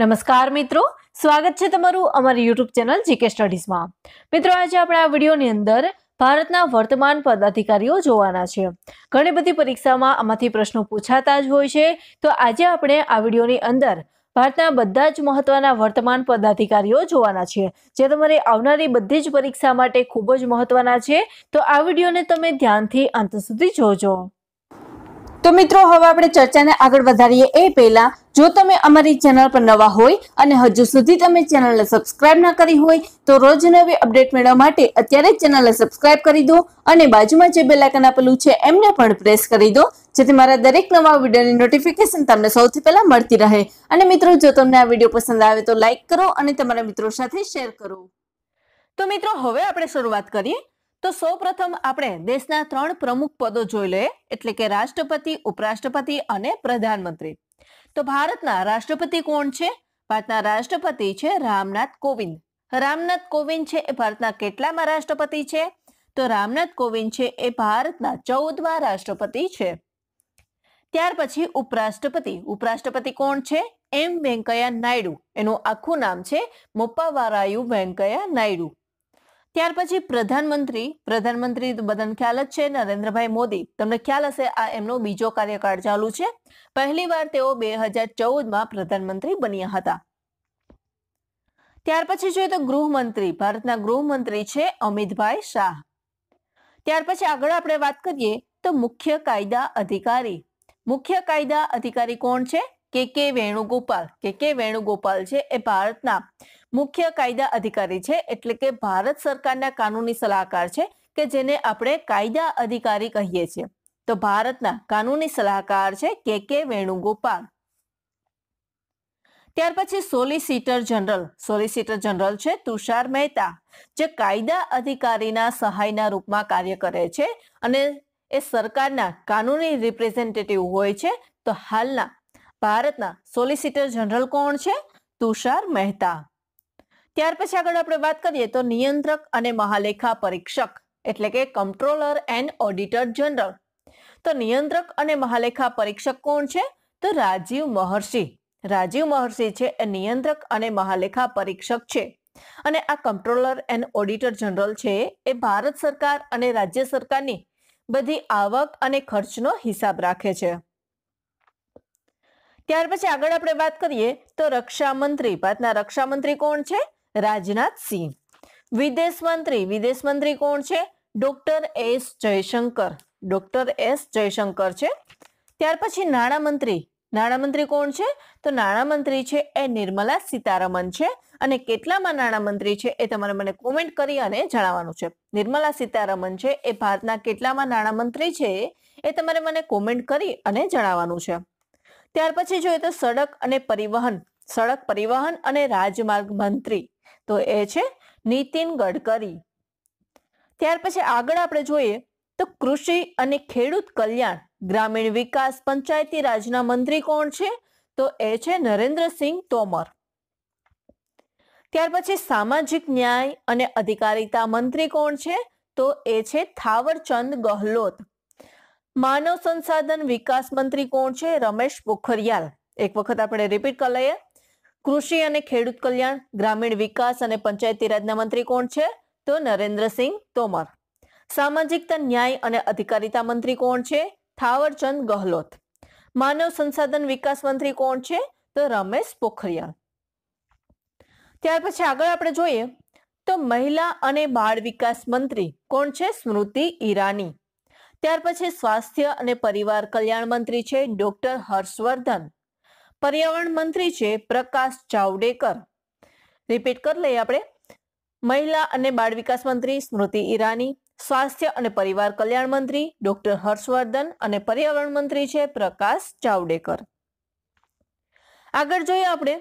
નમસ્કાર મિત્રો સ્વાગત છે તમારું અમારી યુટ્યુબ ચેનલ જીકે સ્ટડીઝમાં મિત્રો આજે આપણે આ વિડીયોની અંદર ભારતના વર્તમાન પદાધિકારીઓ જોવાના છે ઘણી બધી પરીક્ષામાં આમાંથી પ્રશ્નો પૂછાતા જ હોય છે તો આજે આપણે આ વિડીયોની અંદર ભારતના બધા જ મહત્વના વર્તમાન પદાધિકારીઓ જોવાના છે જે તમારી આવનારી બધી જ પરીક્ષા માટે ખૂબ જ મહત્વના છે તો આ વિડીયોને તમે ધ્યાનથી અંત સુધી જોજો તો મિત્રો હવે આપણે ચર્ચાને આગળ વધારીએ એ પહેલા જો તમે અમારી ચેનલ પર નવા હોય અને હજુ સુધી તમે ચેનલને સબસ્ક્રાઇબ ના કરી હોય તો રોજ નવી અપડેટ મેળવવા માટે અત્યારે જ ચેનલને સબસ્ક્રાઇબ કરી દો અને બાજુમાં જે બેલ આઇકન આપેલું છે એમને પણ પ્રેસ કરી દો જેથી મારા દરેક નવા વિડીયોની નોટિફિકેશન તમને સૌથી પહેલાં મળતી રહે અને મિત્રો જો તમને આ વિડીયો પસંદ આવે તો લાઇક કરો અને તમારા મિત્રો સાથે શેર કરો તો મિત્રો હવે આપણે શરૂઆત કરીએ તો સૌપ્રથમ આપણે દેશના ત્રણ પ્રમુખ પદો જોઈ લઈએ એટલે કે રાષ્ટ્રપતિ ઉપરાષ્ટ્રપતિ અને પ્રધાનમંત્રી તો ભારતના રાષ્ટ્રપતિ કોણ છે ભારતના રાષ્ટ્રપતિ છે રામનાથ કોવિંદ રામનાથ કોવિંદ છે એ ભારતના કેટલામાં રાષ્ટ્રપતિ છે તો રામનાથ કોવિંદ છે એ ભારતના ચૌદમાં રાષ્ટ્રપતિ છે ત્યાર પછી ઉપરાષ્ટ્રપતિ ઉપરાષ્ટ્રપતિ કોણ છે એમ વેંકૈયા નાયડુ એનું આખું નામ છે મોપ્પાવારાયુ વેંકૈયા નાયડુ ત્યાર પછી પ્રધાનમંત્રી પ્રધાનમંત્રી બધાને ખ્યાલ જ છે નરેન્દ્રભાઈ મોદી તમને ખ્યાલ હશે આ એમનો બીજો કાર્યકાળ ચાલુ છે પહેલી વાર તેઓ બે હજાર ચૌદમાં પ્રધાનમંત્રી બન્યા હતા ત્યાર પછી જોઈએ તો ગૃહમંત્રી ભારતના ગૃહમંત્રી છે અમિતભાઈ શાહ ત્યાર પછી આગળ આપણે વાત કરીએ તો મુખ્ય કાયદા અધિકારી મુખ્ય કાયદા અધિકારી કોણ છે કે કે વેણુગોપાલ કે કે વેણુગોપાલ છે એ ભારતના મુખ્ય કાયદા અધિકારી છે એટલે કે ભારત સરકારના કાનૂની સલાહકાર છે કે જેને આપણે કાયદા અધિકારી કહીએ છીએ તો ભારતના કાનૂની સલાહકાર છે કે કે વેણુગોપાલ ત્યાર પછી સોલિસિટર જનરલ સોલિસિટર જનરલ છે તુષાર મહેતા જે કાયદા અધિકારીના સહાયના રૂપમાં કાર્ય કરે છે અને એ સરકારના કાનૂની રિપ્રેઝેન્ટેટિવ હોય છે તો હાલના ભારતના સોલિસિટર જનરલ કોણ છે તુષાર મહેતા ત્યાર પછી આગળ આપણે વાત કરીએ તો નિયંત્રક અને મહાલેખા પરીક્ષક એટલે કે કંટ્રોલર એન્ડ ઓડિટર જનરલ તો નિયંત્રક અને મહાલેખા પરીક્ષક કોણ છે તો રાજીવ મહર્ષિ રાજીવ મહર્ષિ છે એ નિયંત્રક અને મહાલેખા પરીક્ષક છે અને આ કંટ્રોલર એન્ડ ઓડિટર જનરલ છે એ ભારત સરકાર અને રાજ્ય સરકારની બધી આવક અને ખર્ચનો હિસાબ રાખે છે ત્યાર પછી આગળ આપણે વાત કરીએ તો રક્ષામંત્રી ભારતના રક્ષામંત્રી કોણ છે રાજનાથ સિંહ વિદેશ મંત્રી વિદેશ મંત્રી કોણ છે doctor S Jaishankar doctor S Jaishankar છે ત્યાર પછી નાણામંત્રી નાણામંત્રી કોણ છે તો નાણામંત્રી છે એ નિર્મલા સીતારમન છે અને કેટલામાં નાણામંત્રી છે એ તમારે મને કોમેન્ટ કરી અને જણાવવાનું છે નિર્મલા સીતારમન છે એ ભારતના કેટલામાં નાણામંત્રી છે એ તમારે મને કોમેન્ટ કરી અને જણાવવાનું છે ત્યાર પછી જોઈએ તો સડક અને પરિવહન સડક પરિવહન અને રાજમાર્ગ મંત્રી તો એ છે નીતિન ગડકરી ત્યાર પછી આગળ આપણે જોઈએ તો કૃષિ અને ખેડૂત કલ્યાણ ગ્રામીણ વિકાસ પંચાયતી રાજના મંત્રી કોણ છે તો એ છે નરેન્દ્રસિંહ તોમર ત્યાર પછી સામાજિક ન્યાય અને અધિકારિતા મંત્રી કોણ છે તો એ છે થાવરચંદ ગહલોત માનવ સંસાધન વિકાસ મંત્રી કોણ છે રમેશ પોખરિયાલ એક વખત આપણે રિપીટ કરી લઈએ કૃષિ અને ખેડૂત કલ્યાણ ગ્રામીણ વિકાસ અને પંચાયતી રાજના મંત્રી કોણ છે તો નરેન્દ્રસિંહ તોમર સામાજિકતા ન્યાય અને અધિકારિતા મંત્રી કોણ છે થાવરચંદ ગહલોત માનવ સંસાધન વિકાસ મંત્રી કોણ છે તો રમેશ પોખરિયાલ ત્યાર પછી આગળ આપણે જોઈએ તો મહિલા અને બાળ વિકાસ મંત્રી કોણ છે સ્મૃતિ ઈરાની ત્યાર પછી સ્વાસ્થ્ય અને પરિવાર કલ્યાણ મંત્રી છે ડોક્ટર હર્ષવર્ધન પર્યાવરણ મંત્રી છે પ્રકાશ જાવડેકર રિપીટ કરી લઈએ આપણે મહિલા અને બાળ વિકાસ મંત્રી સ્મૃતિ ઈરાની સ્વાસ્થ્ય અને પરિવાર કલ્યાણ મંત્રી ડોક્ટર હર્ષવર્ધન અને પર્યાવરણ મંત્રી છે પ્રકાશ જાવડેકર આગળ જોઈએ આપણે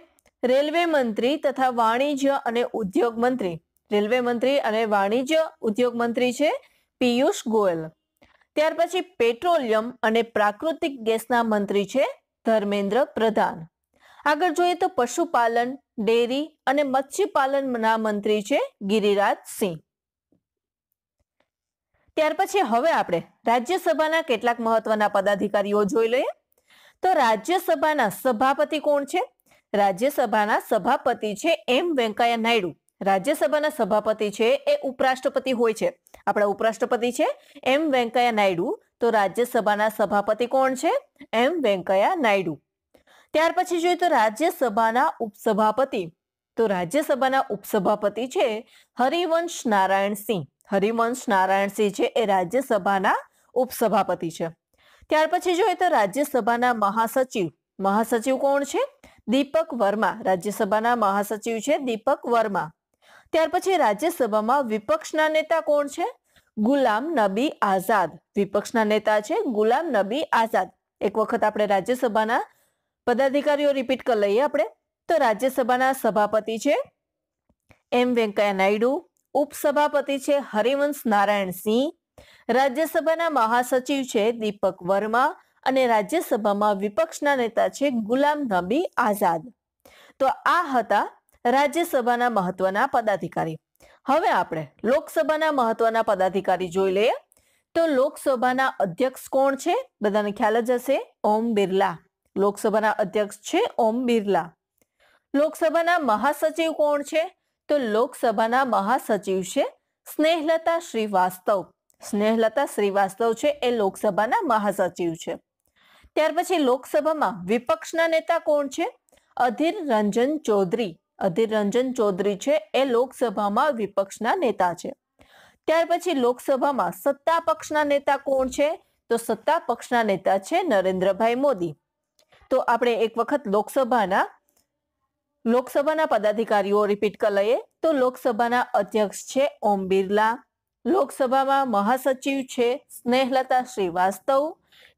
રેલવે મંત્રી તથા વાણિજ્ય અને ઉદ્યોગ મંત્રી રેલવે મંત્રી અને વાણિજ્ય ઉદ્યોગ મંત્રી છે પિયુષ ગોયલ ત્યાર પછી પેટ્રોલિયમ અને પ્રાકૃતિક ગેસના મંત્રી છે ધર્મેન્દ્ર પ્રધાન આગળ જોઈએ તો પશુપાલન ડેરી અને મત્સ્યપાલનના મંત્રી છે ગિરિરાજ સિંહ ત્યાર પછી હવે આપણે રાજ્યસભાના કેટલાક મહત્વના પદાધિકારીઓ જોઈ લઈએ તો રાજ્યસભાના સભાપતિ કોણ છે રાજ્યસભાના સભાપતિ છે એમ વેંકૈયા નાયડુ રાજ્યસભાના સભાપતિ છે એ ઉપરાષ્ટ્રપતિ હોય છે આપણા ઉપરાષ્ટ્રપતિ છે એમ વેંકૈયા નાયડુ તો રાજ્યસભાના સભાપતિ કોણ છે એમ વેંકૈયા નાયડુ ત્યાર પછી જોઈએ તો રાજ્યસભાના ઉપસભાપતિ તો રાજ્યસભાના ઉપસભાપતિ છે હરિવંશ નારાયણ સિંહ હરિવંશ નારાયણ સિંહ છે એ રાજ્યસભાના ઉપસભાપતિ છે ત્યાર પછી જોઈએ તો રાજ્યસભાના મહાસચિવ મહાસચિવ કોણ છે દીપક વર્મા રાજ્યસભાના મહાસચિવ છે દીપક વર્મા ત્યાર પછી રાજ્યસભામાં વિપક્ષના નેતા કોણ છે ગુલામ નબી આઝાદ વિપક્ષના નેતા છે ગુલામ નબી આઝાદ એક વખત આપણે રાજ્યસભાના પદાધિકારીઓ રિપીટ કરી લઈએ આપણે તો રાજ્યસભાના સભાપતિ છે એમ વેંકૈયા નાયડુ ઉપસભાપતિ છે હરિવંશ નારાયણ સિંહ રાજ્યસભાના મહાસચિવ છે દીપક વર્મા અને રાજ્યસભામાં વિપક્ષના નેતા છે ગુલામ નબી આઝાદ તો આ હતા રાજ્યસભાના મહત્વના પદાધિકારી હવે આપણે લોકસભાના મહત્વના પદાધિકારી જોઈ લઈએ તો લોકસભાના અધ્યક્ષ કોણ છે બધાને ખ્યાલ જ હશે ઓમ બિરલા લોકસભાના અધ્યક્ષ છે ઓમ બિરલા લોકસભાના મહાસચિવ કોણ છે તો લોકસભાના મહાસચિવ છે સ્નેહલતા શ્રીવાસ્તવ સ્નેહલતા શ્રીવાસ્તવ છે એ લોકસભાના મહાસચિવ છે ત્યાર પછી લોકસભામાં વિપક્ષના નેતા કોણ છે અધિર રંજન ચૌધરી અધીર રંજન ચૌધરી છે એ લોકસભામાં વિપક્ષના નેતા છે ત્યાર પછી લોકસભામાં સત્તા પક્ષના નેતા કોણ છે તો સત્તા પક્ષના નેતા છે નરેન્દ્રભાઈ મોદી તો આપણે એક વખત લોકસભાના લોકસભાના પદાધિકારીઓ રિપીટ કરી લઈએ તો લોકસભાના અધ્યક્ષ છે ઓમ બિરલા લોકસભામાં મહાસચિવ છે સ્નેહલતા શ્રીવાસ્તવ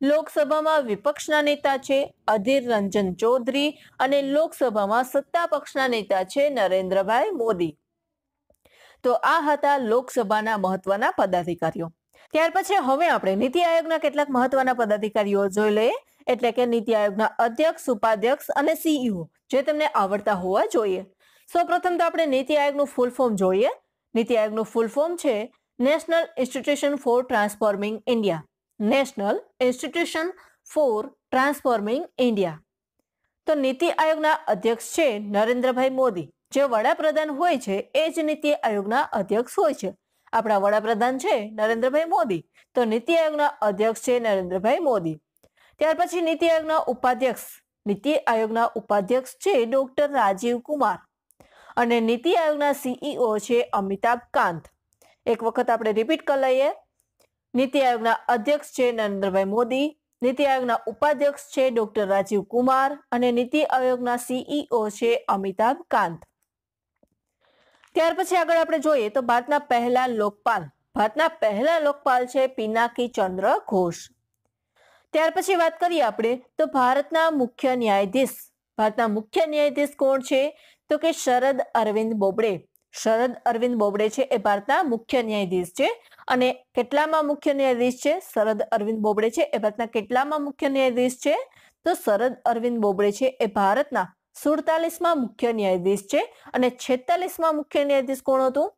લોકસભામાં વિપક્ષના નેતા છે અધીર રંજન ચૌધરી અને લોકસભામાં સત્તા પક્ષના નેતા છે નરેન્દ્રભાઈ મોદી તો આ હતા લોકસભાના મહત્વના પદાધિકારીઓ ત્યાર પછી હવે આપણે નીતિ આયોગના કેટલાક મહત્વના પદાધિકારીઓ જોઈ લઈએ એટલે કે નીતિ આયોગના અધ્યક્ષ ઉપાધ્યક્ષ અને સીઈઓ જે તમને આવડતા હોવા જોઈએ સૌપ્રથમ તો આપણે નીતિ આયોગનું ફૂલ ફોર્મ જોઈએ નીતિ આયોગનું ફૂલ ફોર્મ છે national institution for transforming India national institution for transforming India તો નીતિ આયોગના અધ્યક્ષ છે નરેન્દ્રભાઈ મોદી જે વડાપ્રધાન હોય છે એ જ નીતિ આયોગના અધ્યક્ષ હોય છે આપણા વડાપ્રધાન છે નરેન્દ્રભાઈ મોદી તો નીતિ આયોગના અધ્યક્ષ છે નરેન્દ્રભાઈ મોદી ત્યાર પછી નીતિ આયોગના ઉપાધ્યક્ષ નીતિ આયોગના ઉપાધ્યક્ષ છે ડોક્ટર રાજીવ કુમાર અને નીતિ આયોગના સીઈઓ e છે અમિતાભ કાંત એક વખત આપણે રિપીટ કરી લઈએ નીતિ આયોગના અધ્યક્ષ છે નરેન્દ્રભાઈ મોદી નીતિ આયોગના ઉપાધ્યક્ષ છે ડોક્ટર રાજીવ કુમાર અને નીતિ આયોગના સીઈઓ e છે અમિતાભ કાંત ત્યાર પછી આગળ આપણે જોઈએ તો ભારતના પહેલા લોકપાલ ભારતના પહેલા લોકપાલ છે પિનાકી ચંદ્ર ઘોષ ત્યાર પછી વાત કરીએ આપણે તો ભારતના મુખ્ય ન્યાયાધીશ ભારતના મુખ્ય ન્યાયાધીશ કોણ છે તો કે શરદ અરવિંદ બોબડે શરદ અરવિંદ બોબડે છે એ ભારતના મુખ્ય ન્યાયાધીશ છે અને કેટલામાં મુખ્ય ન્યાયાધીશ છે શરદ અરવિંદ બોબડે છે એ ભારતના કેટલામાં મુખ્ય ન્યાયાધીશ છે તો શરદ અરવિંદ બોબડે છે એ ભારતના સુડતાલીસમાં મુખ્ય ન્યાયાધીશ છે અને છેતાલીસમાં મુખ્ય ન્યાયાધીશ કોણ હતું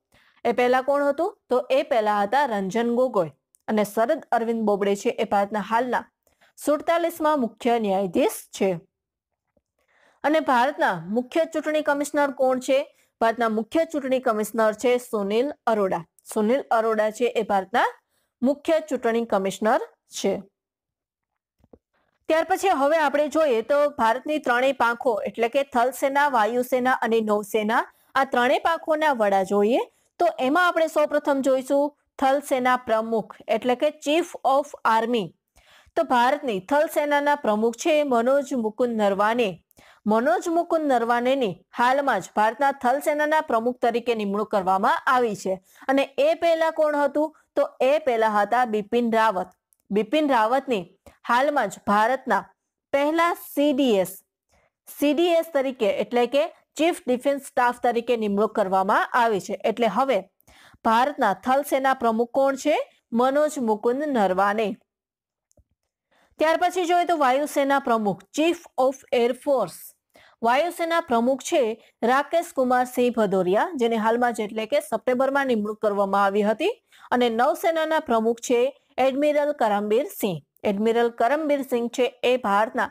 એ પહેલા કોણ હતું તો એ પહેલા હતા રંજન ગોગોઈ અને શરદ અરવિંદ બોબડે છે એ ભારતના હાલના સુડતાલીસમાં મુખ્ય ન્યાયાધીશ છે અને ભારતના મુખ્ય ચૂંટણી કમિશનર કોણ છે ભારતના મુખ્ય ચૂંટણી કમિશનર છે સુનિલ અરોડા સુનિલ અરોડા છે એ ભારતના મુખ્ય ચૂંટણી કમિશનર છે ત્યાર પછી હવે આપણે જોઈએ તો ભારતની ત્રણેય પાંખો એટલે કે થલ સેના વાયુસેના અને નૌસેના આ ત્રણેય પાંખોના વડા જોઈએ તો એમાં આપણે સૌપ્રથમ જોઈશું થલ સેના પ્રમુખ એટલે કે ચીફ ઓફ આર્મી તો ભારતની થલ સેનાના પ્રમુખ છે મનોજ મુકુંદ નરવાને મનોજ મુકુંદ નરવાનેની હાલમાં જ ભારતના થલસેનાના પ્રમુખ તરીકે નિમણૂક કરવામાં આવી છે અને એ પહેલા કોણ હતું તો એ પહેલા હતા બિપિન રાવત બિપિન રાવતની હાલમાં જ ભારતના પહેલા સીડીએસ સીડીએસ તરીકે એટલે કે ચીફ ડિફેન્સ સ્ટાફ તરીકે નિમણૂક કરવામાં આવી છે એટલે હવે ભારતના થલસેના પ્રમુખ કોણ છે મનોજ મુકુંદ નરવાને ત્યાર પછી જોઈએ તો વાયુસેના પ્રમુખ ચીફ ઓફ એરફોર્સ વાયુસેના પ્રમુખ છે રાકેશ કુમાર સિંહ ભદોરિયા જેને હાલમાં જ એટલે કે સપ્ટેમ્બરમાં નિમણૂક કરવામાં આવી હતી અને નૌસેનાના પ્રમુખ છે એડમિરલ કરમબીર સિંહ એડમિરલ કરમબીર સિંહ છે એ ભારતના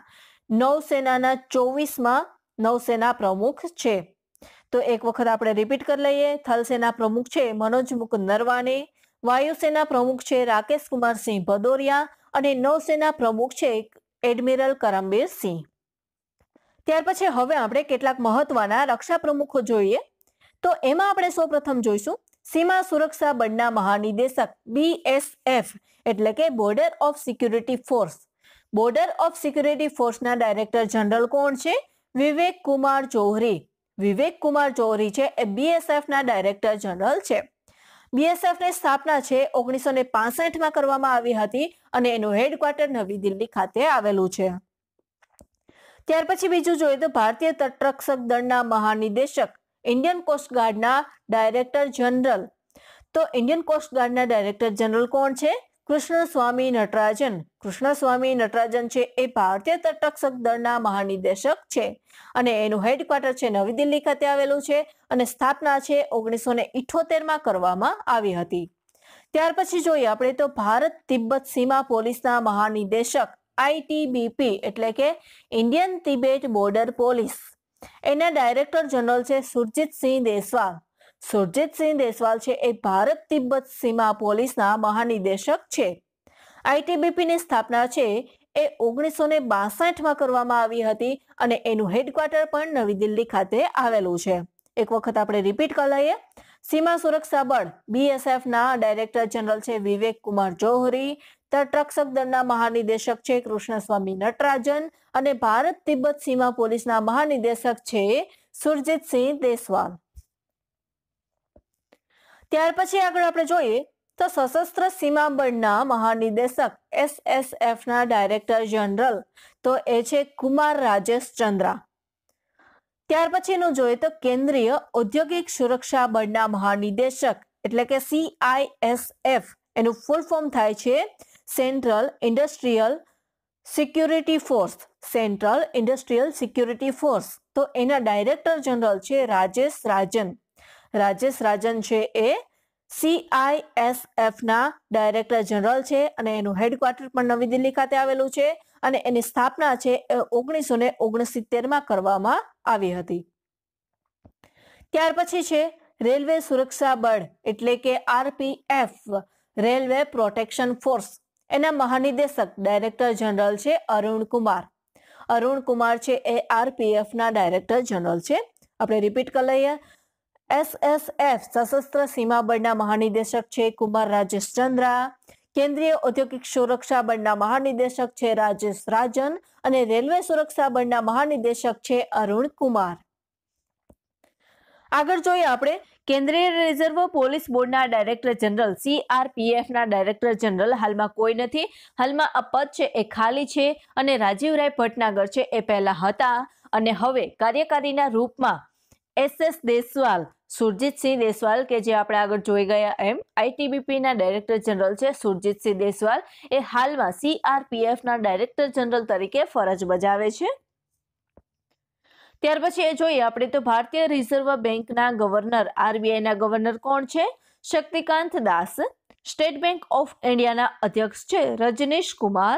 નૌસેનાના ચોવીસમાં નૌસેના પ્રમુખ છે તો એક વખત આપણે રિપીટ કરી લઈએ થલસેના પ્રમુખ છે મનોજ મુકુંદ નરવાને વાયુસેના પ્રમુખ છે રાકેશ કુમાર સિંહ ભદોરિયા અને નૌસેના પ્રમુખ છે એડમિરલ કરમબીર સિંહ ત્યાર પછી હવે આપણે કેટલાક મહત્વના રક્ષા પ્રમુખો જોઈએ તો એમાં આપણે સૌપ્રથમ જોઈશું સીમા સુરક્ષા બળના મહાનિદેશક બીએસએફ એટલે કે border of security force border of security ફોર્સના ડાયરેક્ટર જનરલ કોણ છે વિવેક કુમાર ચૌહરી વિવેક કુમાર ચૌહરી છે એ બીએસએફના ડાયરેક્ટર જનરલ છે બીએસએફની સ્થાપના છે ઓગણીસો ને પાસઠમાં કરવામાં આવી હતી અને એનું હેડક્વાર્ટર નવી દિલ્હી ખાતે આવેલું છે ત્યાર પછી બીજું જોઈએ તો ભારતીય તટરક્ષક દળના મહાનિદેશક ઇન્ડિયન કોસ્ટગાર્ડના ડાયરેક્ટર જનરલ તો ઇન્ડિયન કોસ્ટગાર્ડના ડાયરેક્ટર જનરલ કોણ છે કૃષ્ણસ્વામી નટરાજન કૃષ્ણસ્વામી નટરાજન છે એ ભારતીય તટરક્ષક દળના મહાનિદેશક છે અને એનું હેડક્વાર્ટર છે નવી દિલ્હી ખાતે આવેલું છે અને સ્થાપના છે ઓગણીસો ને ઇઠોતેરમાં કરવામાં આવી હતી ત્યાર પછી જોઈએ આપણે તો ભારત તિબ્બત સીમા પોલીસના મહાનિદેશક આઈટીબીપી એટલે કે ઇન્ડિયન તિબેટ બોર્ડર પોલીસ એના ડાયરેક્ટર જનરલ છે સુરજીતસિંહ દેસવાલ સુરજીતસિંહ દેસવાલ છે એ ભારત તિબ્બત સીમા પોલીસના મહાનિદેશક છે આઈટીબીપીની સ્થાપના છે એ ઓગણીસો ને બાસઠમાં કરવામાં આવી હતી અને એનું હેડક્વાર્ટર પણ નવી દિલ્હી ખાતે આવેલું છે એક વખત આપણે રિપીટ કરી લઈએ સીમા સુરક્ષા બળ બીએસએફના ડાયરેક્ટર જનરલ છે વિવેક કુમાર જોહરી તટરક્ષક દળના મહાનિદેશક છે કૃષ્ણસ્વામી નટરાજન અને ભારત તિબ્બત સીમા પોલીસના મહાનિદેશક છે સુરજીતસિંહ દેસવાલ ત્યાર પછી આગળ આપણે જોઈએ તો સશસ્ત્ર સીમા બળના મહાનિદેશક એસએસએફના ડાયરેક્ટર જનરલ તો એ છે કુમાર રાજેશ ચંદ્રા ત્યાર પછીનું જોઈએ તો કેન્દ્રીય ઔદ્યોગિક સુરક્ષા બળના મહાનિદેશક એટલે કે સીઆઈએસએફ એનું ફૂલ ફોર્મ થાય છે central industrial security force central industrial security force તો એના ડાયરેક્ટર જનરલ છે રાજેશ રાજન રાજેશ રાજન છે એ સીઆઈએસએફના ડાયરેક્ટર જનરલ છે અને એનું હેડક્વાર્ટર પણ નવી દિલ્હી ખાતે આવેલું છે અને એની સ્થાપના છે એ ઓગણીસો ને ઓગણસિત્તેરમાં કરવામાં આવી હતી ત્યાર પછી છે રેલવે સુરક્ષા બળ એટલે કે આરપીએફ રેલવે પ્રોટેક્શન ફોર્સ એના મહાનિદેશક ડાયરેક્ટર જનરલ છે અરુણ કુમાર અરુણ કુમાર છે એ આરપીએફના ડાયરેક્ટર જનરલ છે આપણે રિપીટ કરી લઈએ એસએસએફ સશસ્ત્ર સીમા બળના મહાનિદેશક છે કુમાર રાજેશ ચંદ્રા કેન્દ્રીય ઔદ્યોગિક સુરક્ષા બળના મહાનિદેશક છે રાજેશ રાજન અને રેલવે સુરક્ષા બળના મહાનિદેશક છે અરુણ કુમાર આગળ જોઈએ આપણે કેન્દ્રીય રિઝર્વ પોલીસ બોર્ડના ડાયરેક્ટર જનરલ સીઆરપીએફના ડાયરેક્ટર જનરલ હાલમાં કોઈ નથી હાલમાં અપદ છે એ ખાલી છે અને રાજીવરાય ભટનાગર છે એ પહેલા હતા અને હવે કાર્યકારીના રૂપમાં એસ એસ દેસવાલ સુરજીતસિંહ દેસવાલ કે જે આપણે આગળ જોઈ ગયા એમ આઈટીબીપીના ડાયરેક્ટર જનરલ છે સુરજીતસિંહ દેસવાલ એ હાલમાં સીઆરપીએફના ડાયરેક્ટર જનરલ તરીકે ફરજ બજાવે છે ત્યાર પછી એ જોઈએ આપણે તો ભારતીય રિઝર્વ બેંકના ગવર્નર આરબીઆઈના ગવર્નર કોણ છે Shaktikanta Das state bank of ઇન્ડિયાના અધ્યક્ષ છે રજનીશ કુમાર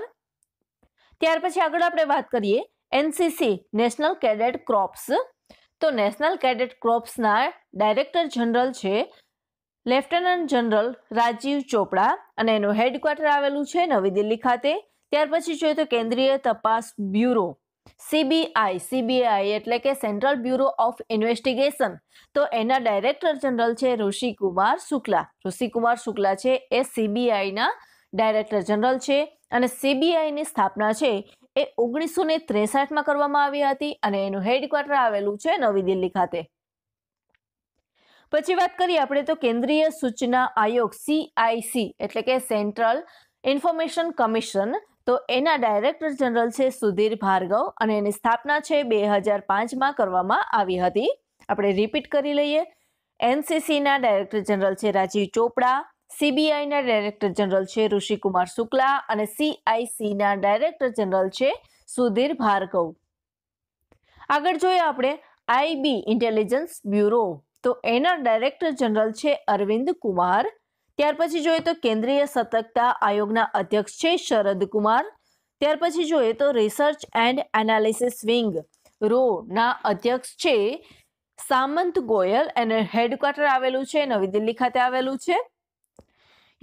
ત્યાર પછી આગળ આપણે વાત કરીએ એનસીસી નેશનલ કેડેટ ક્રોપ્સ તો નેશનલ કેડેટ ક્રોપ્સના ડાયરેક્ટર જનરલ છે લેફ્ટનન્ટ જનરલ રાજીવ ચોપડા અને એનું હેડક્વાર્ટર આવેલું છે નવી દિલ્હી ખાતે ત્યાર પછી જોઈએ તો કેન્દ્રીય તપાસ બ્યુરો સીબીઆઈ સીબીઆઈ એટલે કે સેન્ટ્રલ બ્યુરો ઓફ ઇન્વેસ્ટિગેશન તો એના ડાયરેક્ટર જનરલ છે ઋષિકુમાર શુક્લા ઋષિકુમાર શુક્લા છે એ સીબીઆઈના ડાયરેક્ટર જનરલ છે અને સીબીઆઈની સ્થાપના છે એ ઓગણીસો ને ત્રેસઠમાં કરવામાં આવી હતી અને એનું હેડક્વાર્ટર આવેલું છે નવી દિલ્હી ખાતે પછી વાત કરીએ આપણે તો કેન્દ્રીય સૂચના આયોગ સીઆઈસી એટલે કે સેન્ટ્રલ ઇન્ફોર્મેશન કમિશન તો એના ડાયરેક્ટર જનરલ છે સુધીર ભાર્ગવ અને એની સ્થાપના છે બે હજાર પાંચમાં કરવામાં આવી હતી આપણે રિપીટ કરી લઈએ એનસીસીના ડાયરેક્ટર જનરલ છે રાજીવ ચોપડા સીબીઆઈના ડાયરેક્ટર જનરલ છે ઋષિકુમાર શુક્લા અને સીઆઈસીના ડાયરેક્ટર જનરલ છે સુધીર ભાર્ગવ આગળ જોઈએ આપણે આઈબી ઇન્ટેલિજન્સ બ્યુરો તો એના ડાયરેક્ટર જનરલ છે અરવિંદ કુમાર ત્યાર પછી જોઈએ તો કેન્દ્રીય સતર્કતા આયોગના અધ્યક્ષ છે શરદ કુમાર ત્યાર પછી જોઈએ તો રિસર્ચ એન્ડ એનાલિસિસ વિંગ રોના અધ્યક્ષ છે સામંત ગોયલ એને હેડક્વાર્ટર આવેલું છે નવી દિલ્હી ખાતે આવેલું છે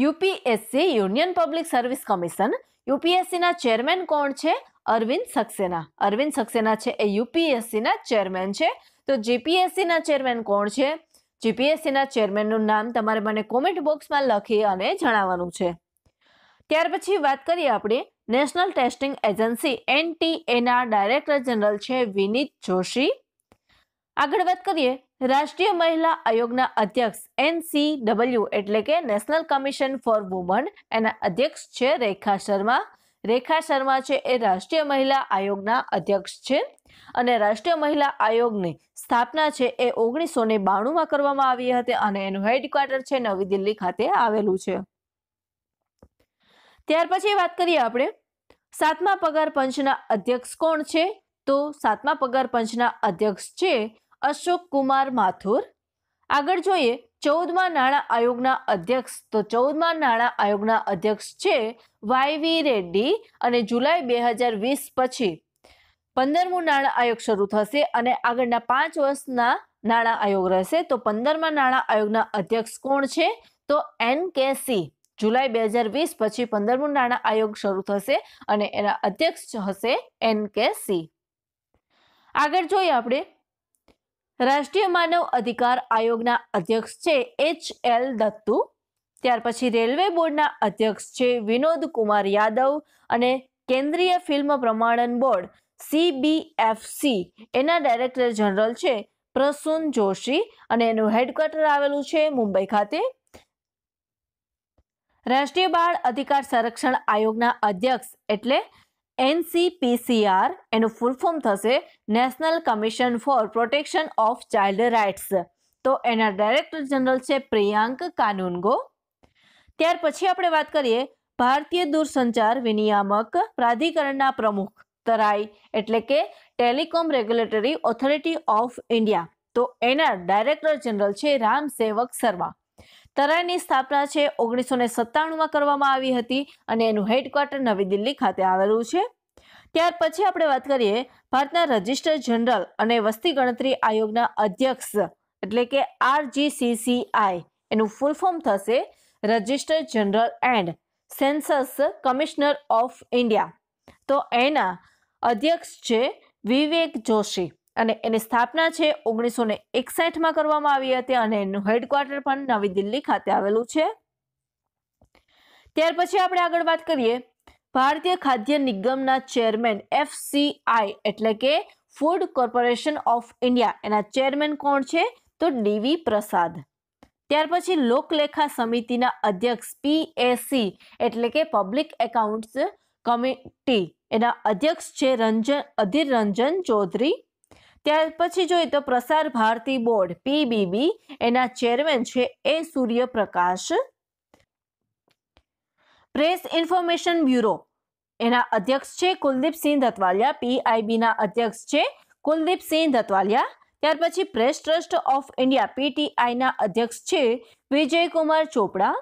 UPSC union public service commission યુપીએસસીના ચેરમેન કોણ છે અરવિંદ સક્સેના અરવિંદ સક્સેના છે એ યુપીએસસીના ચેરમેન છે તો જીપીએસસીના ચેરમેન કોણ છે જીપીએસસીના ચેરમેનનું નામ તમારે મને કોમેન્ટ બોક્સમાં લખી અને જણાવવાનું છે ત્યાર પછી વાત કરીએ આપણે નેશનલ ટેસ્ટિંગ એજન્સી એનટીએના ડાયરેક્ટર જનરલ છે વિનીત જોશી આગળ વાત કરીએ રાષ્ટ્રીય મહિલા આયોગના અધ્યક્ષ એનસીડબલ્યુ એટલે કે નેશનલ કમિશન ફોર વુમન એના અધ્યક્ષ છે રેખા શર્મા રેખા શર્મા છે એ રાષ્ટ્રીય મહિલા આયોગના અધ્યક્ષ છે અને રાષ્ટ્રીય મહિલા આયોગની સ્થાપના છે એ ઓગણીસો ને બાણુંમાં કરવામાં આવી હતી અને એનું હેડક્વાર્ટર છે નવી દિલ્હી ખાતે આવેલું છે ત્યાર પછી વાત કરીએ આપણે સાતમા પગાર પંચના અધ્યક્ષ કોણ છે તો સાતમા પગાર પંચના અધ્યક્ષ છે અશોક કુમાર માથુર આગળ જોઈએ ચૌદમાં નાણાં આયોગના અધ્યક્ષ તો ચૌદમાં નાણાં આયોગના અધ્યક્ષ છે વાય વી રેડ્ડી અને જુલાઈ બે હજાર વીસ પછી પંદરમું નાણાં આયોગ શરૂ થશે અને આગળના પાંચ વર્ષના નાણાં આયોગ રહેશે તો પંદરમાં નાણાં આયોગના અધ્યક્ષ કોણ છે તો એન કે સી જુલાઈ બે હજાર વીસ પછી પંદરમું નાણાં આયોગ શરૂ થશે અને એના અધ્યક્ષ હશે એન કે સી આગળ જોઈએ આપણે રાષ્ટ્રીય માનવ અધિકાર આયોગના અધ્યક્ષ છે એચ એલ દત્તુ ત્યાર પછી રેલવે બોર્ડના અધ્યક્ષ છે વિનોદ કુમાર યાદવ અને કેન્દ્રીય ફિલ્મ પ્રમાણન બોર્ડ સીબીએફસી એના ડાયરેક્ટર જનરલ છે પ્રસૂન જોશી અને એનું હેડક્વાર્ટર આવેલું છે મુંબઈ ખાતે રાષ્ટ્રીય બાળ અધિકાર સંરક્ષણ આયોગના અધ્યક્ષ એટલે એનસીપીસીઆર એનું ફૂલ ફોર્મ થશે national commission for protection of child rights તો એના ડાયરેક્ટર જનરલ છે પ્રિયાંક કાનૂનગો ત્યાર પછી આપણે વાત કરીએ ભારતીય દૂરસંચાર વિનિયામક પ્રાધિકરણના પ્રમુખ તરાઈ એટલે કે telecom regulatory authority of India તો એના ડાયરેક્ટર જનરલ છે રામ સેવક શર્મા તરાઈની સ્થાપના છે ઓગણીસો ને સત્તાણુંમાં કરવામાં આવી હતી અને એનું હેડક્વાર્ટર નવી દિલ્હી ખાતે આવેલું છે ત્યાર પછી આપણે વાત કરીએ ભારતના રજિસ્ટર જનરલ અને વસ્તી ગણતરી આયોગના અધ્યક્ષ એટલે કે આરજીસીસીઆઈ એનું ફૂલ ફોર્મ થશે register general and census commissioner of India તો એના અધ્યક્ષ છે વિવેક જોશી અને એની સ્થાપના છે ઓગણીસો ને એકસાઠમાં કરવામાં આવી હતી અને એનું હેડક્વાર્ટર પણ નવી દિલ્હી ખાતે આવેલું છે ત્યાર પછી આપણે આગળ વાત કરીએ ભારતીય ખાદ્ય નિગમના ચેરમેન એફસીઆઈ એટલે કે ફૂડ કોર્પોરેશન ઓફ ઇન્ડિયા એના ચેરમેન કોણ છે તો ડીવી પ્રસાદ ત્યાર પછી લોકલેખા સમિતિના અધ્યક્ષ પી એ સી એટલે કે પબ્લિક એકાઉન્ટ્સ કમિટી એના અધ્યક્ષ છે રંજન અધીર રંજન ચૌધરી ત્યાર પછી જોઈએ તો પ્રસાર ભારતી બોર્ડ પીબીબી એના ચેરમેન છે એ સૂર્યપ્રકાશ પ્રેસ ઇન્ફોર્મેશન બ્યુરો એના અધ્યક્ષ છે કુલદીપસિંહ દતવાલિયા પીઆઈબીના અધ્યક્ષ છે કુલદીપસિંહ દતવાલિયા ત્યાર પછી પ્રેસ ટ્રસ્ટ ઓફ ઇન્ડિયા પીટીઆઈના અધ્યક્ષ છે વિજયકુમાર ચોપડા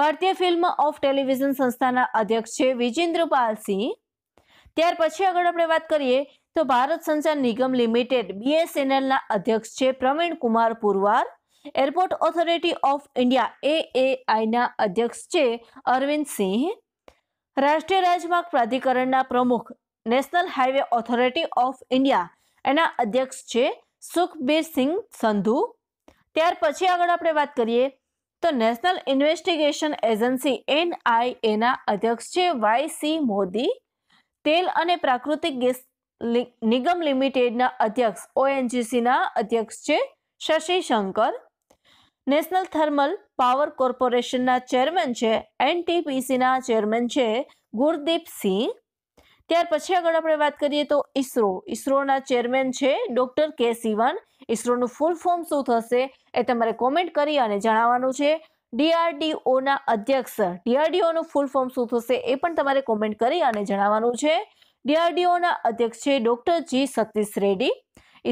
ભારતીય ફિલ્મ ઓફ ટેલિવિઝન સંસ્થાના અધ્યક્ષ છે વિજેન્દ્રપાલસિંહ ત્યાર પછી આગળ આપણે વાત કરીએ તો ભારત સંચાર નિગમ લિમિટેડ બીએસએનએલના અધ્યક્ષ છે Praveen Kumar Purwar airport authority of India એએઆઈના અધ્યક્ષ છે અરવિંદ સિંહ રાષ્ટ્રીય રાજમાર્ગ પ્રાધિકરણના પ્રમુખ national highway authority of India એના અધ્યક્ષ છે સુખબીર સિંહ સંધુ ત્યાર પછી આગળ આપણે વાત કરીએ તો નેશનલ ઇન્વેસ્ટિગેશન એજન્સી એનઆઈએના અધ્યક્ષ છે વાય સી મોદી તેલ અને પ્રાકૃતિક ગેસ નિગમ લિમિટેડના અધ્યક્ષ ઓએનજીસીના અધ્યક્ષ છે Shashi Shankar national thermal power કોર્પોરેશનના ચેરમેન છે એનટીપીસીના ચેરમેન છે ગુરદીપસિંહ ત્યાર પછી આગળ આપણે વાત કરીએ તો ઇસરો ઇસરોના ચેરમેન છે ડૉક્ટર કે સિવન ઇસરોનું ફૂલ ફોર્મ શું થશે એ તમારે કોમેન્ટ કરી અને જણાવવાનું છે ડીઆરડીઓના અધ્યક્ષ ડીઆરડીઓનું ફૂલ ફોર્મ શું થશે એ પણ તમારે કોમેન્ટ કરી અને જણાવવાનું છે ડીઆરડીઓના અધ્યક્ષ છે ડોક્ટર જી સતીશ રેડ્ડી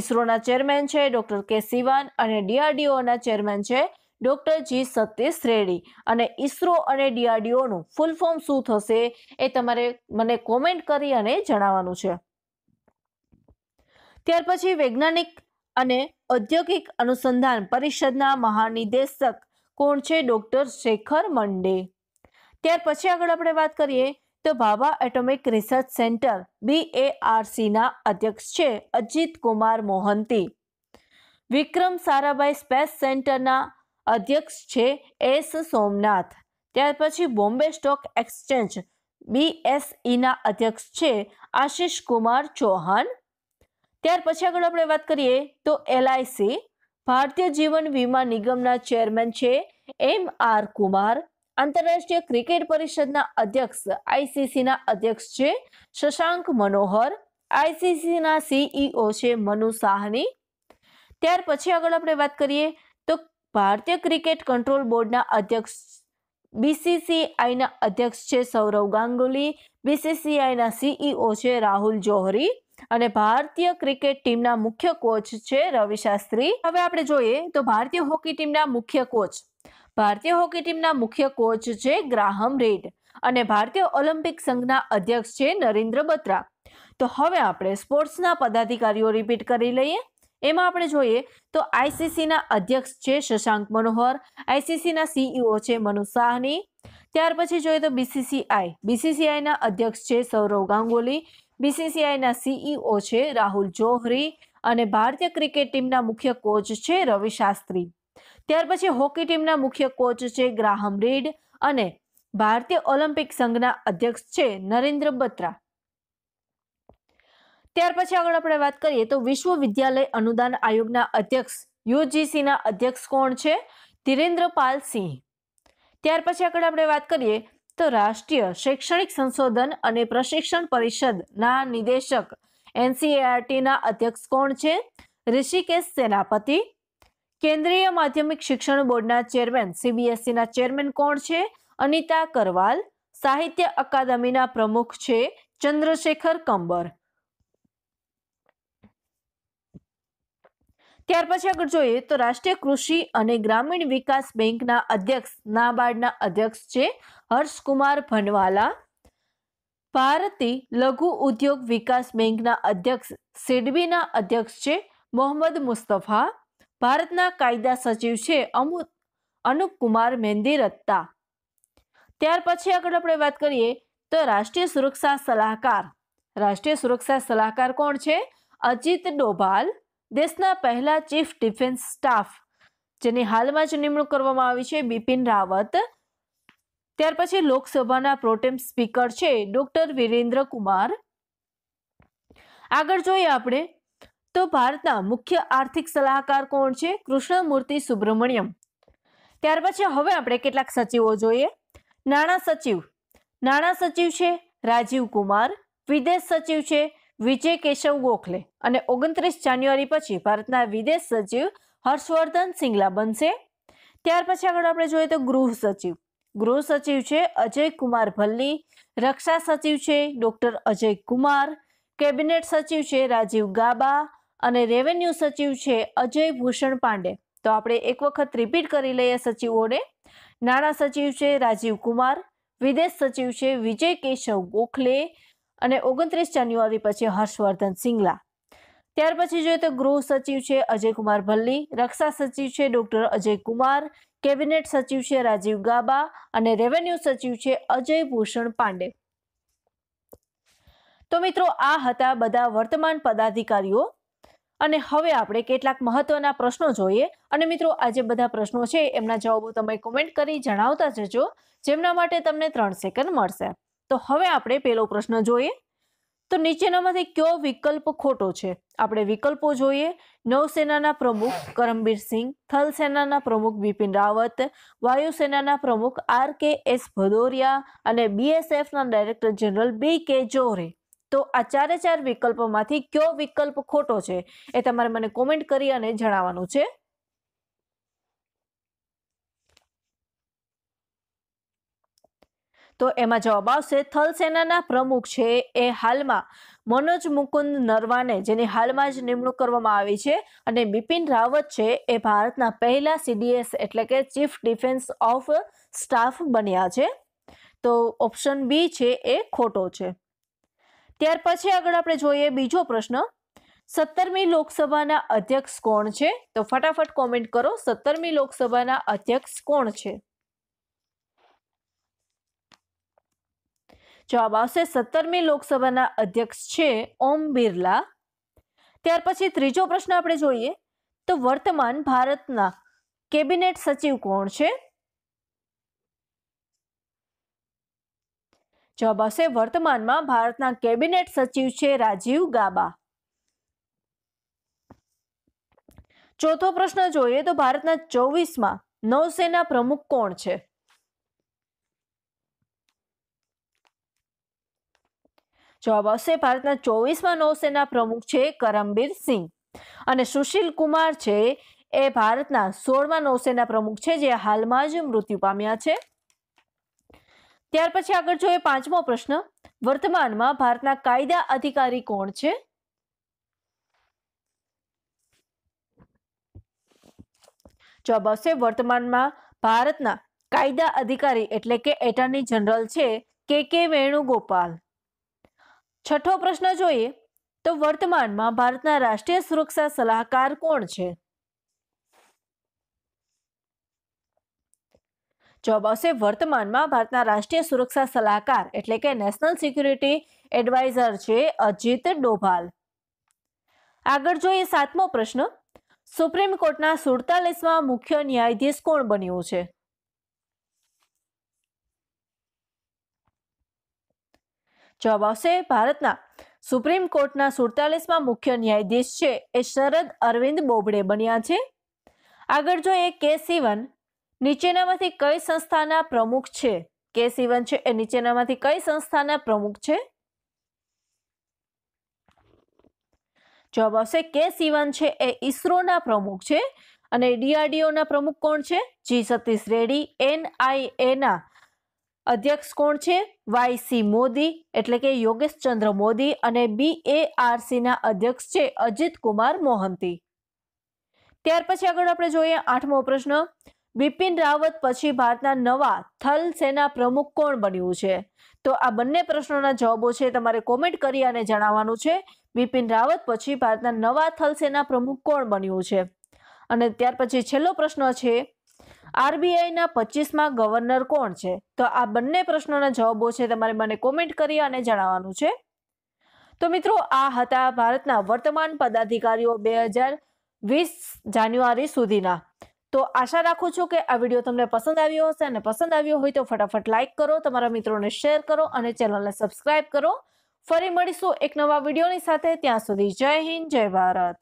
ઇસરોના ચેરમેન છે ડોક્ટર કે સિવાન અને ડીઆરડીઓના ચેરમેન છે ડોક્ટર જી સતીશ રેડ્ડી અને ઇસરો અને ડીઆરડીઓનું ફૂલ ફોર્મ શું થશે એ તમારે મને કોમેન્ટ કરી અને જણાવવાનું છે ત્યાર પછી વૈજ્ઞાનિક અને ઔદ્યોગિક અનુસંધાન પરિષદના મહાનિદેશક કોણ છે ડોક્ટર શેખર મંડે ત્યાર પછી આગળ આપણે વાત કરીએ તો ભાભા એટોમિક રિસર્ચ સેન્ટર બીએઆરસીના અધ્યક્ષ છે અજીત કુમાર મોહંતી વિક્રમ સારાભાઈ સ્પેસ સેન્ટરના અધ્યક્ષ છે એસ સોમનાથ ત્યાર પછી બોમ્બે સ્ટોક એક્સચેન્જ બીએસઈના e અધ્યક્ષ છે આશીષ કુમાર ચૌહાણ ત્યાર પછી આગળ આપણે વાત કરીએ તો એલઆઈસી ભારતીય જીવન વીમા નિગમના ચેરમેન છે એમ આર કુમાર આંતરરાષ્ટ્રીય ક્રિકેટ પરિષદના અધ્યક્ષ આઈસીસીના અધ્યક્ષ છે શશાંક મનોહર આઈસીસીના સીઈઓ છે મનુ સાહની ત્યાર પછી આગળ આપણે વાત કરીએ તો ભારતીય ક્રિકેટ કંટ્રોલ બોર્ડના અધ્યક્ષ બીસીસીઆઈના અધ્યક્ષ છે સૌરવ ગાંગુલી બીસીસીઆઈના સીઈઓ છે રાહુલ જોહરી અને ભારતીય ક્રિકેટ ટીમના મુખ્ય કોચ છે રવિ શાસ્ત્રી હવે આપણે જોઈએ તો ભારતીય હોકી ટીમના મુખ્ય કોચ ભારતીય હોકી ટીમના મુખ્ય કોચ છે ગ્રાહમ રેડ અને ભારતીય ઓલિમ્પિક સંઘના અધ્યક્ષ છે નરેન્દ્ર બત્રા તો હવે આપણે સ્પોર્ટ્સના પદાધિકારીઓ રિપીટ કરી લઈએ એમાં આપણે જોઈએ તો આઈસીસીના અધ્યક્ષ છે શશાંક મનોહર આઈસીસીના સીઈઓ છે મનુ સાહની ત્યાર પછી જોઈએ તો બીસીસીઆઈ બીસીસીઆઈના અધ્યક્ષ છે સૌરવ ગાંગુલી બીસીસીઆઈના સીઈઓ છે રાહુલ જોહરી અને ભારતીય ક્રિકેટ ટીમના મુખ્ય કોચ છે રવિ શાસ્ત્રી ત્યાર પછી હોકી ટીમના મુખ્ય કોચ છે ગ્રાહમ રીડ અને ભારતીય ઓલિમ્પિક સંઘના અધ્યક્ષ છે નરેન્દ્ર બત્રા ત્યાર પછી આગળ આપણે વાત કરીએ તો વિશ્વવિદ્યાલય અનુદાન આયોગના અધ્યક્ષ યુજીસીના અધ્યક્ષ કોણ છે ધીરેન્દ્ર પાલ સિંહ ત્યાર પછી આગળ આપણે વાત કરીએ તો રાષ્ટ્રીય શૈક્ષણિક સંશોધન અને પ્રશિક્ષણ પરિષદના નિદેશક એનસીઆરટીના અધ્યક્ષ કોણ છે ઋષિકેશ સેનાપતિ કેન્દ્રીય માધ્યમિક શિક્ષણ બોર્ડના ચેરમેન સીબીએસઈના e ચેરમેન કોણ છે અનિતા કરવાલ સાહિત્ય અકાદમીના પ્રમુખ છે ચંદ્રશેખર કંબર ત્યાર પછી આગળ જોઈએ તો રાષ્ટ્રીય કૃષિ અને ગ્રામીણ વિકાસ બેંકના અધ્યક્ષ નાબાર્ડના અધ્યક્ષ છે હર્ષકુમાર ભનવાલા ભારતી લઘુ ઉદ્યોગ વિકાસ બેંકના અધ્યક્ષ સિડબીના અધ્યક્ષ છે મોહમ્મદ મુસ્તફા ભારતના કાયદા સચિવ છે અમુત અનુપ કુમાર મહેંદી રત્તા ત્યાર પછી આગળ આપણે વાત કરીએ તો રાષ્ટ્રીય સુરક્ષા સલાહકાર રાષ્ટ્રીય સુરક્ષા સલાહકાર કોણ છે અજીત ડોભાલ દેશના પહેલા ચીફ ડિફેન્સ સ્ટાફ જેની હાલમાં જ નિમણૂક કરવામાં આવી છે બિપિન રાવત ત્યાર પછી લોકસભાના પ્રોટેમ સ્પીકર છે ડોક્ટર વિરેન્દ્ર કુમાર આગળ જોઈએ આપણે તો ભારતના મુખ્ય આર્થિક સલાહકાર કોણ છે કૃષ્ણમૂર્તિ સુબ્રમણ્યમ ત્યાર પછી હવે આપણે કેટલાક સચિવો જોઈએ નાણાં સચિવ નાણાં સચિવ છે રાજીવ કુમાર વિદેશ સચિવ છે વિજય કેશવ ગોખલે અને ઓગણત્રીસ જાન્યુઆરી પછી ભારતના વિદેશ સચિવ હર્ષવર્ધન સિંગલા બનશે ત્યાર પછી આગળ આપણે જોઈએ તો ગૃહ સચિવ ગૃહ સચિવ છે અજય કુમાર ભલ્લી રક્ષા સચિવ છે ડોક્ટર અજય કુમાર કેબિનેટ સચિવ છે રાજીવ ગાબા અને રેવન્યુ સચિવ છે અજય ભૂષણ પાંડે તો આપણે એક વખત રિપીટ કરી લઈએ સચિવોને નાણાં સચિવ છે રાજીવ કુમાર વિદેશ સચિવ છે વિજય કેશવ ગોખલે અને ઓગણત્રીસ જાન્યુઆરી પછી હર્ષવર્ધન સિંગલા ત્યાર પછી જોઈએ તો ગૃહ સચિવ છે અજયકુમાર ભલ્લી રક્ષા સચિવ છે ડોક્ટર અજયકુમાર કેબિનેટ સચિવ છે રાજીવ ગાબા અને રેવન્યુ સચિવ છે અજય ભૂષણ પાંડે તો મિત્રો આ હતા બધા વર્તમાન પદાધિકારીઓ અને હવે આપણે કેટલાક મહત્વના પ્રશ્નો જોઈએ અને મિત્રો આ જે બધા પ્રશ્નો છે એમના જવાબો તમે કોમેન્ટ કરી જણાવતા જજો જેમના માટે તમને ત્રણ સેકન્ડ મળશે તો હવે આપણે પેલો પ્રશ્ન જોઈએ તો નીચેનામાંથી કયો વિકલ્પ ખોટો છે આપણે વિકલ્પો જોઈએ નૌસેનાના પ્રમુખ કરમબીર સિંહ થલસેનાના પ્રમુખ બિપિન રાવત વાયુસેનાના પ્રમુખ આર કે એસ ભદોરિયા અને બીએસએફના ડાયરેક્ટર જનરલ બી કે જોરે તો આ ચારે ચાર વિકલ્પોમાંથી કયો વિકલ્પ ખોટો છે એ તમારે મને કોમેન્ટ કરી અને જણાવવાનું છે તો એમાં જવાબ આવશે થલ સેનાના પ્રમુખ છે એ હાલમાં મનોજ મુકુંદ નરવાને જેની હાલમાં જ નિમણૂક કરવામાં આવી છે અને બિપિન રાવત છે એ ભારતના પહેલા સીડીએસ એટલે કે ચીફ ડિફેન્સ ઓફ સ્ટાફ બન્યા છે તો ઓપ્શન બી છે એ ખોટો છે ત્યાર પછી આગળ આપણે જોઈએ બીજો પ્રશ્ન સત્તરમી લોકસભાના અધ્યક્ષ કોણ છે તો ફટાફટ કોમેન્ટ કરો સત્તરમી લોકસભાના અધ્યક્ષ કોણ છે જવાબ આવશે સત્તરમી લોકસભાના અધ્યક્ષ છે ઓમ બિરલા ત્યાર પછી ત્રીજો પ્રશ્ન આપણે જોઈએ તો વર્તમાન ભારતના કેબિનેટ સચિવ કોણ છે જવાબ બસે વર્તમાનમાં ભારતના કેબિનેટ સચિવ છે રાજીવ ગાબા ચોથો પ્રશ્ન જોઈએ તો ભારતના ચોવીસમાં નૌસેના પ્રમુખ કોણ છે જવાબ આવશે ભારતના ચોવીસમાં નૌસેના પ્રમુખ છે કરમબીર સિંહ અને સુશીલ કુમાર છે એ ભારતના સોળમાં નૌસેના પ્રમુખ છે જે હાલમાં જ મૃત્યુ પામ્યા છે ત્યાર પછી આગળ જોઈએ પાંચમો પ્રશ્ન વર્તમાનમાં ભારતના કાયદા અધિકારી કોણ છે જવાબ આવશે વર્તમાનમાં ભારતના કાયદા અધિકારી એટલે કે એટર્ની જનરલ છે કે કે વેણુગોપાલ છઠ્ઠો પ્રશ્ન જોઈએ તો વર્તમાનમાં ભારતના રાષ્ટ્રીય સુરક્ષા સલાહકાર કોણ છે જોબ વર્તમાનમાં ભારતના રાષ્ટ્રીય સુરક્ષા સલાહકાર એટલે કે નેશનલ સિક્યુરિટી એડવાઇઝર છે અજીત ડોભાલ આગળ જોઈએ સાતમો પ્રશ્ન સુપ્રીમ કોર્ટના સુડતાલીસમાં મુખ્ય ન્યાયાધીશ કોણ બન્યું છે જવાબ આવશે ભારતના સુપ્રીમ કોર્ટના સુડતાલીસમાં મુખ્ય ન્યાયાધીશ છે એ શરદ અરવિંદ બોબડે બન્યા છે આગળ જો એ કે સીવન નીચેનામાંથી કઈ સંસ્થાના પ્રમુખ છે કે સીવન છે એ નીચેનામાંથી કઈ સંસ્થાના પ્રમુખ છે જવાબ આવશે કે સીવન છે એ ઇસરોના પ્રમુખ છે અને ડીઆરડીઓના પ્રમુખ કોણ છે જી સતીશ રેડ્ડી એનઆઈએના અધ્યક્ષ કોણ છે વાય સી મોદી એટલે કે યોગેશ ચંદ્ર મોદી અને બી બીએઆરસીના અધ્યક્ષ છે અજિત કુમાર મોહંતી ત્યાર પછી આગળ આપણે જોઈએ આઠમો પ્રશ્ન બિપિન રાવત પછી ભારતના નવા થલ સેના પ્રમુખ કોણ બન્યું છે તો આ બંને પ્રશ્નોના જવાબો છે તમારે કોમેન્ટ કરી અને જણાવવાનું છે બિપિન રાવત પછી ભારતના નવા થલ સેના પ્રમુખ કોણ બન્યું છે અને ત્યાર પછી છેલ્લો પ્રશ્ન છે આરબીઆઈના પચીસમાં ગવર્નર કોણ છે તો આ બંને પ્રશ્નોના જવાબો છે તમારે મને કોમેન્ટ કરી અને જણાવવાનું છે તો મિત્રો આ હતા ભારતના વર્તમાન પદાધિકારીઓ બે હજાર વીસ જાન્યુઆરી સુધીના તો આશા રાખું છું કે આ વિડીયો તમને પસંદ આવ્યો હશે અને પસંદ આવ્યો હોય તો ફટાફટ લાઇક કરો તમારા મિત્રોને શેર કરો અને ચેનલને સબસ્ક્રાઈબ કરો ફરી મળીશું એક નવા વિડીયોની સાથે ત્યાં સુધી જય હિન્દ જય ભારત